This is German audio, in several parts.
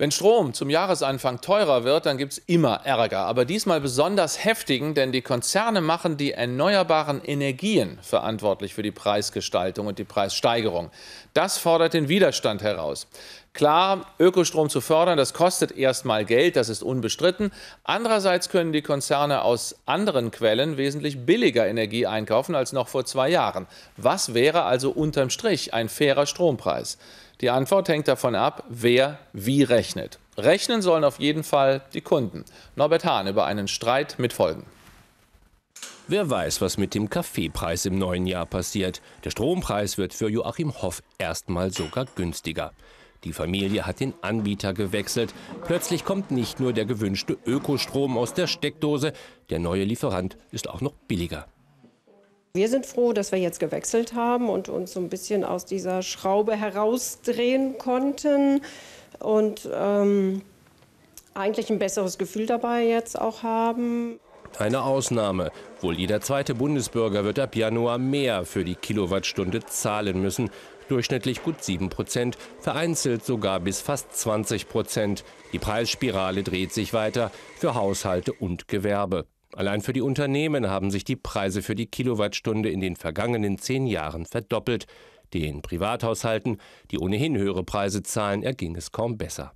Wenn Strom zum Jahresanfang teurer wird, dann gibt es immer Ärger, aber diesmal besonders heftigen, denn die Konzerne machen die erneuerbaren Energien verantwortlich für die Preisgestaltung und die Preissteigerung. Das fordert den Widerstand heraus. Klar, Ökostrom zu fördern, das kostet erstmal Geld, das ist unbestritten. Andererseits können die Konzerne aus anderen Quellen wesentlich billiger Energie einkaufen als noch vor zwei Jahren. Was wäre also unterm Strich ein fairer Strompreis? Die Antwort hängt davon ab, wer wie rechnet. Rechnen sollen auf jeden Fall die Kunden. Norbert Hahn über einen Streit mit Folgen. Wer weiß, was mit dem Kaffeepreis im neuen Jahr passiert. Der Strompreis wird für Joachim Hoff erstmal sogar günstiger. Die Familie hat den Anbieter gewechselt. Plötzlich kommt nicht nur der gewünschte Ökostrom aus der Steckdose, der neue Lieferant ist auch noch billiger. Wir sind froh, dass wir jetzt gewechselt haben und uns so ein bisschen aus dieser Schraube herausdrehen konnten und ähm, eigentlich ein besseres Gefühl dabei jetzt auch haben. Eine Ausnahme. Wohl jeder zweite Bundesbürger wird ab Januar mehr für die Kilowattstunde zahlen müssen. Durchschnittlich gut 7 Prozent, vereinzelt sogar bis fast 20 Prozent. Die Preisspirale dreht sich weiter für Haushalte und Gewerbe. Allein für die Unternehmen haben sich die Preise für die Kilowattstunde in den vergangenen zehn Jahren verdoppelt. Den Privathaushalten, die ohnehin höhere Preise zahlen, erging es kaum besser.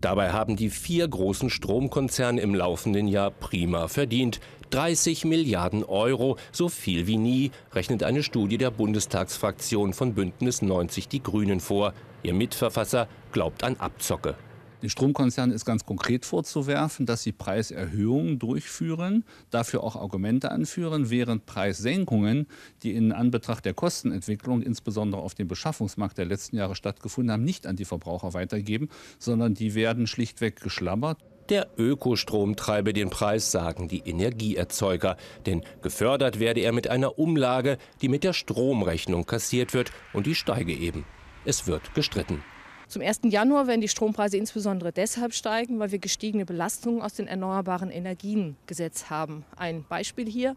Dabei haben die vier großen Stromkonzerne im laufenden Jahr prima verdient. 30 Milliarden Euro, so viel wie nie, rechnet eine Studie der Bundestagsfraktion von Bündnis 90 Die Grünen vor. Ihr Mitverfasser glaubt an Abzocke. Den Stromkonzernen ist ganz konkret vorzuwerfen, dass sie Preiserhöhungen durchführen, dafür auch Argumente anführen, während Preissenkungen, die in Anbetracht der Kostenentwicklung, insbesondere auf dem Beschaffungsmarkt der letzten Jahre stattgefunden haben, nicht an die Verbraucher weitergeben, sondern die werden schlichtweg geschlabbert. Der Ökostrom treibe den Preis, sagen die Energieerzeuger. Denn gefördert werde er mit einer Umlage, die mit der Stromrechnung kassiert wird und die steige eben. Es wird gestritten. Zum 1. Januar werden die Strompreise insbesondere deshalb steigen, weil wir gestiegene Belastungen aus den erneuerbaren Energien gesetzt haben. Ein Beispiel hier.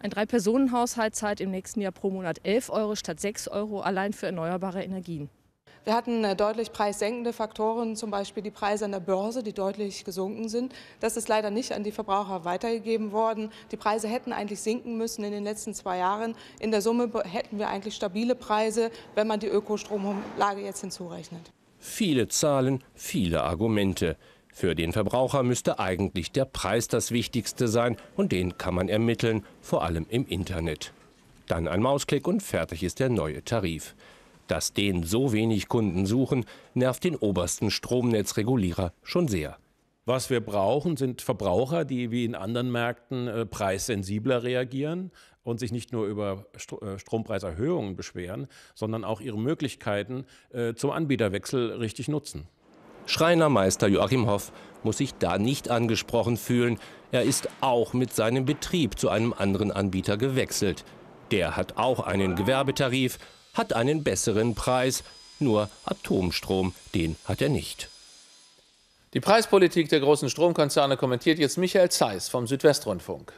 Ein Drei-Personen-Haushalt zahlt im nächsten Jahr pro Monat 11 Euro statt 6 Euro allein für erneuerbare Energien. Wir hatten äh, deutlich preissenkende Faktoren, zum Beispiel die Preise an der Börse, die deutlich gesunken sind. Das ist leider nicht an die Verbraucher weitergegeben worden. Die Preise hätten eigentlich sinken müssen in den letzten zwei Jahren. In der Summe hätten wir eigentlich stabile Preise, wenn man die Ökostromlage jetzt hinzurechnet. Viele Zahlen, viele Argumente. Für den Verbraucher müsste eigentlich der Preis das Wichtigste sein und den kann man ermitteln, vor allem im Internet. Dann ein Mausklick und fertig ist der neue Tarif. Dass den so wenig Kunden suchen, nervt den obersten Stromnetzregulierer schon sehr. Was wir brauchen, sind Verbraucher, die wie in anderen Märkten äh, preissensibler reagieren und sich nicht nur über Stro äh, Strompreiserhöhungen beschweren, sondern auch ihre Möglichkeiten äh, zum Anbieterwechsel richtig nutzen. Schreinermeister Joachim Hoff muss sich da nicht angesprochen fühlen. Er ist auch mit seinem Betrieb zu einem anderen Anbieter gewechselt. Der hat auch einen Gewerbetarif, hat einen besseren Preis, nur Atomstrom, den hat er nicht. Die Preispolitik der großen Stromkonzerne kommentiert jetzt Michael Zeiss vom Südwestrundfunk.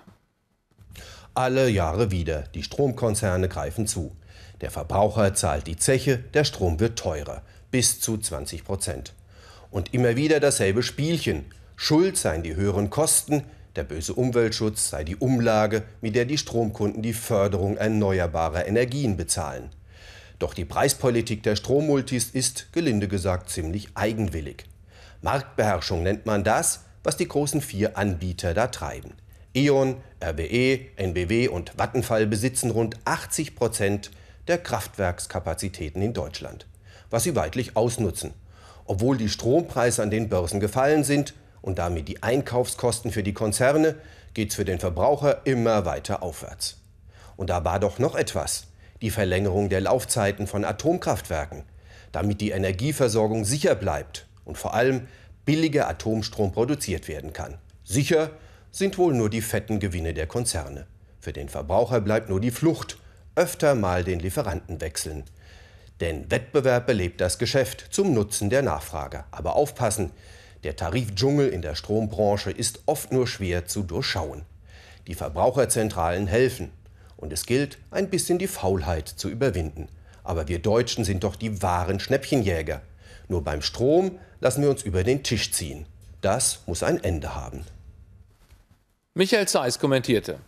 Alle Jahre wieder, die Stromkonzerne greifen zu. Der Verbraucher zahlt die Zeche, der Strom wird teurer, bis zu 20 Prozent. Und immer wieder dasselbe Spielchen. Schuld seien die höheren Kosten, der böse Umweltschutz sei die Umlage, mit der die Stromkunden die Förderung erneuerbarer Energien bezahlen. Doch die Preispolitik der Strommultis ist, gelinde gesagt, ziemlich eigenwillig. Marktbeherrschung nennt man das, was die großen vier Anbieter da treiben. E.ON, RWE, NBW und Vattenfall besitzen rund 80 Prozent der Kraftwerkskapazitäten in Deutschland, was sie weitlich ausnutzen. Obwohl die Strompreise an den Börsen gefallen sind und damit die Einkaufskosten für die Konzerne, geht es für den Verbraucher immer weiter aufwärts. Und da war doch noch etwas, die Verlängerung der Laufzeiten von Atomkraftwerken, damit die Energieversorgung sicher bleibt und vor allem billiger Atomstrom produziert werden kann. Sicher sind wohl nur die fetten Gewinne der Konzerne. Für den Verbraucher bleibt nur die Flucht, öfter mal den Lieferanten wechseln. Denn Wettbewerb belebt das Geschäft zum Nutzen der Nachfrage. Aber aufpassen, der Tarifdschungel in der Strombranche ist oft nur schwer zu durchschauen. Die Verbraucherzentralen helfen. Und es gilt, ein bisschen die Faulheit zu überwinden. Aber wir Deutschen sind doch die wahren Schnäppchenjäger. Nur beim Strom lassen wir uns über den Tisch ziehen. Das muss ein Ende haben. Michael Zeiss kommentierte,